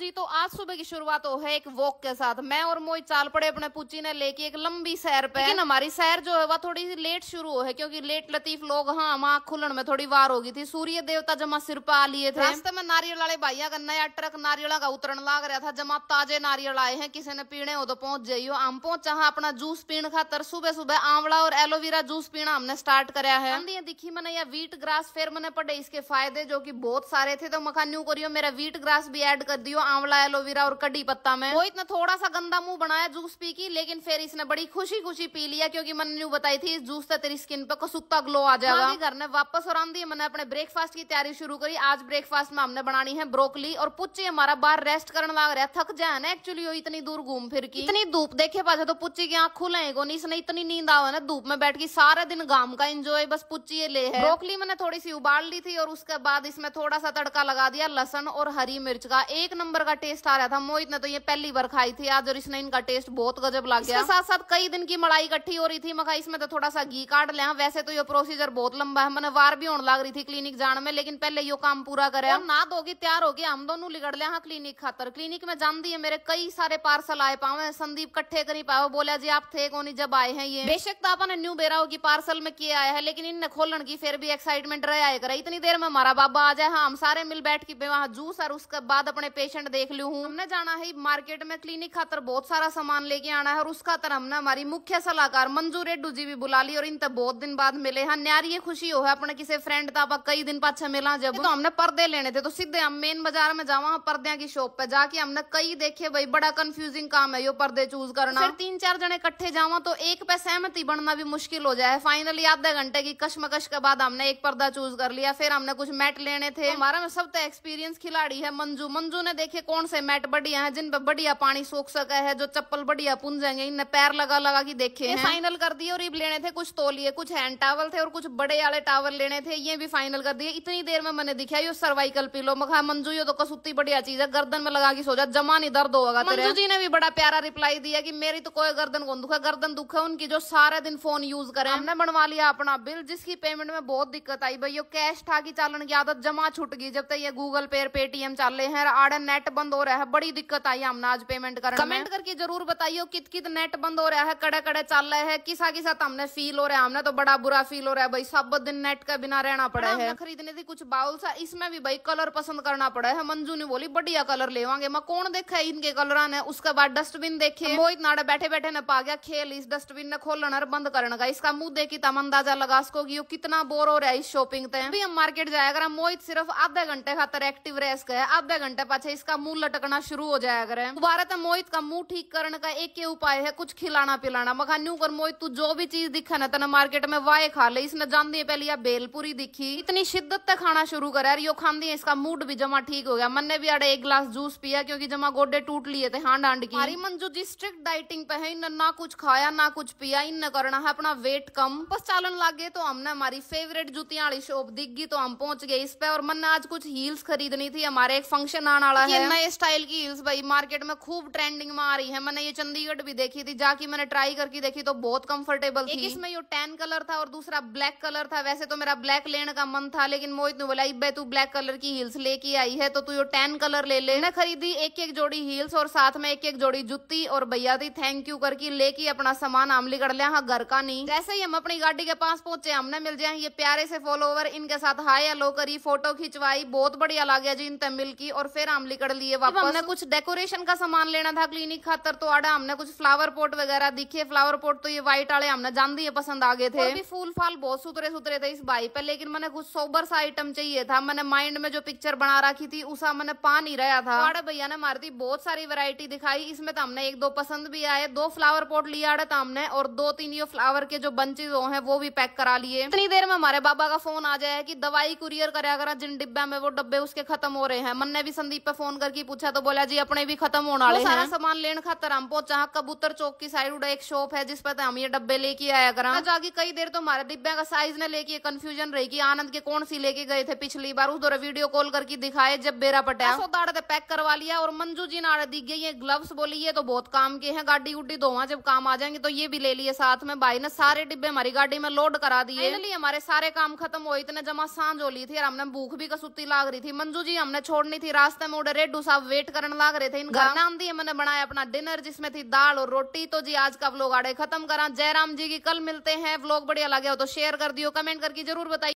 जी तो आज सुबह की शुरुआत हो है एक वॉक के साथ मैं और मोई चाल पड़े अपने पूछी ने लेके एक लंबी सैर पे लेकिन हमारी सैर जो है वह थोड़ी सी लेट शुरू हो है क्योंकि लेट लतीफ लोग हाँ वहाँ खुलन में थोड़ी वार हो गई थी सूर्य देवता जमा सिर पर आ लिए थे रास्ते में नारियल वाले भैया का नया ट्रक नारियल का उतरण लाग रहा था जमा ताजे नारियल आए हैं किसी ने पीने हो तो पहुंच जाइयो हम पहुंचा अपना जूस पीण खातर सुबह सुबह आंवला और एलोवेरा जूस पीना हमने स्टार्ट कराया है दिखी मैंने या वीट ग्रास फिर मैंने पड़े इसके फायदे जो की बहुत सारे थे तो मखान्यू करियो मेरा वीट ग्रास भी एड कर दियो आंवला एलोवेरा और कड़ी पत्ता में वो इतना थोड़ा सा गंदा मुंह बनाया जूस पी की लेकिन फिर इसने बड़ी खुशी खुशी पी लिया क्योंकि मनु बताई थी इस जूस से तेरी स्किन पर कसुकता ग्लो आ जाएगा घर ने वापस और आंधी मैंने अपने ब्रेकफास्ट की तैयारी शुरू करी आज ब्रेकफास्ट में हमने बनानी है ब्रोकली और पुच्ची हमारा बाहर रेस्ट करने लग रहा है थक जाए ना एक्चुअली वो इतनी दूर घूम फिर की इतनी धूप देखे पाजे तो पुच्ची की आंख खुले को नहीं इसने इतनी नींद आवा ना धूप में बैठ के सारा दिन गाम का एंजॉय बस पुच्ची ले है ब्रोकली मैंने थोड़ी सी उबाल ली थी और उसके बाद इसमें थोड़ा सा तड़का लगा दिया लसन और हरी मिर्च का एक नंबर नंबर का टेस्ट आ रहा था मोहित ने तो ये पहली बार खाई थी आज और इसने इनका टेस्ट बहुत गजब लग गया साथ साथ कई दिन की मलाई इकट्ठी हो रही थी मखा इसमें तो थोड़ा सा घी काट लिया हाँ, वैसे तो ये प्रोसीजर बहुत लंबा है मैंने वार भी होने लग रही थी क्लिनिक जाने में लेकिन पहले यो काम पूरा करे ना दोगी तैयार हो होगी हम दोनों लिगड़ लिया हाँ क्लिनिक खातर क्लिनिक में जान दी मेरे कई सारे पार्सल आए पाओ संदीप कट्ठे करी पाओ बोला जी आप थे कौन जब आए हैं ये बेशक तो आपने न्यू बेरा होगी पार्सल में किया आया है लेकिन इनने खोलन की फिर भी एक्साइटमेंट रह आया करे इतनी देर में हमारा बाबा आ जाए हाँ, हम सारे मिल बैठ के जूस और उसके बाद अपने पेशेंट पेशेंट देख लू हूँ हमने जाना है मार्केट में क्लिनिक खातर बहुत सारा सामान लेके आना है और उसका खातर हमने हमारी मुख्य सलाहकार मंजू रेडू जी भी बुला ली और इन तब बहुत दिन बाद मिले हैं न्यार ये खुशी हो है अपने किसी फ्रेंड था कई दिन पाछे मिला जब तो हमने पर्दे लेने थे तो सीधे हम मेन बाजार में जावा पर्दे की शॉप पे जाके हमने कई देखे भाई बड़ा कंफ्यूजिंग काम है यो पर्दे चूज करना फिर तीन चार जने इकट्ठे जावा तो एक पे सहमति बनना भी मुश्किल हो जाए फाइनली आधे घंटे की कशमकश के बाद हमने एक पर्दा चूज कर लिया फिर हमने कुछ मैट लेने थे हमारा सब तो एक्सपीरियंस खिलाड़ी है मंजू मंजू ने देख देखिए कौन से मैट बढ़िया है जिन पे बढ़िया पानी सोख सका है जो चप्पल बढ़िया पुन जाएंगे इनने पैर लगा लगा की देखे ये फाइनल कर दिए और लेने थे कुछ तोलिए कुछ हैंड टावल थे और कुछ बड़े वाले टावल लेने थे ये भी फाइनल कर दिए इतनी देर में मैंने दिखाया यो सर्वाइकल पिलो मखा मंजू यो तो कसूती बढ़िया चीज है गर्दन में लगा की सोचा जमा नहीं दर्द होगा मंजू जी ने भी बड़ा प्यारा रिप्लाई दिया की मेरी तो कोई गर्दन कौन दुखा गर्दन दुख है उनकी जो सारे दिन फोन यूज करे हमने बनवा लिया अपना बिल जिसकी पेमेंट में बहुत दिक्कत आई भाई यो कैश था की चालन की आदत जमा छुट गई जब तक ये गूगल पे पेटीएम चाले हैं आड़न नेट नेट बंद हो रहा है बड़ी दिक्कत आई हमने आज पेमेंट करने कमेंट करके जरूर बताइयो कित कित नेट बंद हो रहा है कड़े कड़े चल रहे हैं किसा किसा तो हमने फील हो रहा है हमने तो बड़ा बुरा फील हो रहा है भाई सब दिन नेट का बिना रहना पड़ा हाँ, है खरीदने थी कुछ बाउल सा इसमें भी भाई कलर पसंद करना पड़ा है मंजू ने बोली बढ़िया कलर लेवांगे मैं कौन देखा है इनके कलर ने उसके बाद डस्टबिन देखे वो तो इतना बैठे बैठे ने पा गया खेल इस डस्टबिन ने खोलना और बंद करने का इसका मुंह देखी तम तो अंदाजा लगा सकोगी कितना बोर हो रहा है इस शॉपिंग ते भी हम मार्केट जाएगा मोहित सिर्फ आधे घंटे खातर एक्टिव रह सके आधे घंटे पाचे इसका का मुंह लटकना शुरू हो जाया करे दोबारा तो मोहित का मुंह ठीक करने का एक ही उपाय है कुछ खिलाना पिलाना मखा न्यू कर मोहित तू जो भी चीज दिखा ना तेना मार्केट में वाय खा ले इसने जान दिए पहले या बेलपुरी दिखी इतनी शिद्दत तक खाना शुरू करे यो खान दिए इसका मूड भी जमा ठीक हो गया मन ने भी अरे एक गिलास जूस पिया क्योंकि जमा गोडे टूट लिए थे हांड हांड की हमारी मन जो जी स्ट्रिक्ट डाइटिंग पे है इन्हें ना कुछ खाया ना कुछ पिया इन करना है अपना वेट कम बस चालन लागे तो हमने हमारी फेवरेट जुतियां वाली शॉप दिख गई तो हम पहुंच गए इस पे और मन ने आज कुछ हील्स खरीदनी थी हमारे एक फंक्शन आने वाला है नए स्टाइल की हील्स भाई मार्केट में खूब ट्रेंडिंग में आ रही है मैंने ये चंडीगढ़ भी देखी थी जाके मैंने ट्राई करके देखी तो बहुत कंफर्टेबल थी इसमें ये टेन कलर था और दूसरा ब्लैक कलर था वैसे तो मेरा ब्लैक लेने का मन था लेकिन मोहित ने बोला इब्बे तू ब्लैक कलर की हील्स लेके आई है तो तू ये टेन कलर ले ले मैंने खरीदी एक एक जोड़ी हील्स और साथ में एक एक जोड़ी जुत्ती और भैया थी थैंक यू करके लेके अपना सामान आमली कर लिया हाँ घर का नहीं जैसे ही हम अपनी गाड़ी के पास पहुंचे हमने मिल जाए ये प्यारे से फॉलोवर इनके साथ हाई हेलो करी फोटो खिंचवाई बहुत बढ़िया लग गया जी इन तमिल की और फिर आमली कर पकड़ लिए वापस हमने कुछ डेकोरेशन का सामान लेना था क्लिनिक खातर तो आड़ा हमने कुछ फ्लावर पोट वगैरह दिखे फ्लावर पोट तो ये व्हाइट आड़े हमने जान दिए पसंद आ गए थे भी फूल फाल बहुत सुतरे सुतरे थे इस बाई पे लेकिन मैंने कुछ सोबर सा आइटम चाहिए था मैंने माइंड में जो पिक्चर बना रखी थी उसा मैंने पा नहीं रहा था तो आड़े भैया ने मारती बहुत सारी वेरायटी दिखाई इसमें तो हमने एक दो पसंद भी आए दो फ्लावर पोट लिया आड़े था तो हमने और दो तीन ये फ्लावर के जो बंचेज हो है वो भी पैक करा लिए इतनी देर में हमारे बाबा का फोन आ जाए की दवाई कुरियर करा जिन डिब्बा में वो डब्बे उसके खत्म हो रहे हैं मन ने भी संदीप पे फोन करके पूछा तो बोला जी अपने भी खत्म होने वाले सारा सामान लेने खातर हम पहुंचा कबूतर चौक की साइड उड़ा एक शॉप है जिस पर तो हम ये डब्बे लेके आया करा जाके कई देर तो हमारे डिब्बे का साइज ने लेके कंफ्यूजन की आनंद के कौन सी लेके गए थे पिछली बार उस दौरान वीडियो कॉल करके दिखाए जब बेरा पटाया सो पैक करवा लिया और मंजू जी नाड़े दिख गई है ग्लव्स बोली ये तो बहुत काम के हैं गाड़ी उड्डी धोवा हाँ, जब काम आ जाएंगे तो ये भी ले लिए साथ में भाई ने सारे डिब्बे हमारी गाड़ी में लोड करा दिए हमारे सारे काम खत्म हुए इतने जमा सांझ हो ली थी और हमने भूख भी कसूती लाग रही थी मंजू जी हमने छोड़नी थी रास्ते में उड़े रेडू साहब वेट करने लाग रहे थे घर नाम दिए मैंने बनाया अपना डिनर जिसमें थी दाल और रोटी तो जी आज का व्लॉग आड़े खत्म करा जयराम जी की कल मिलते हैं व्लॉग बढ़िया लगे हो तो शेयर कर दियो कमेंट करके जरूर बताइए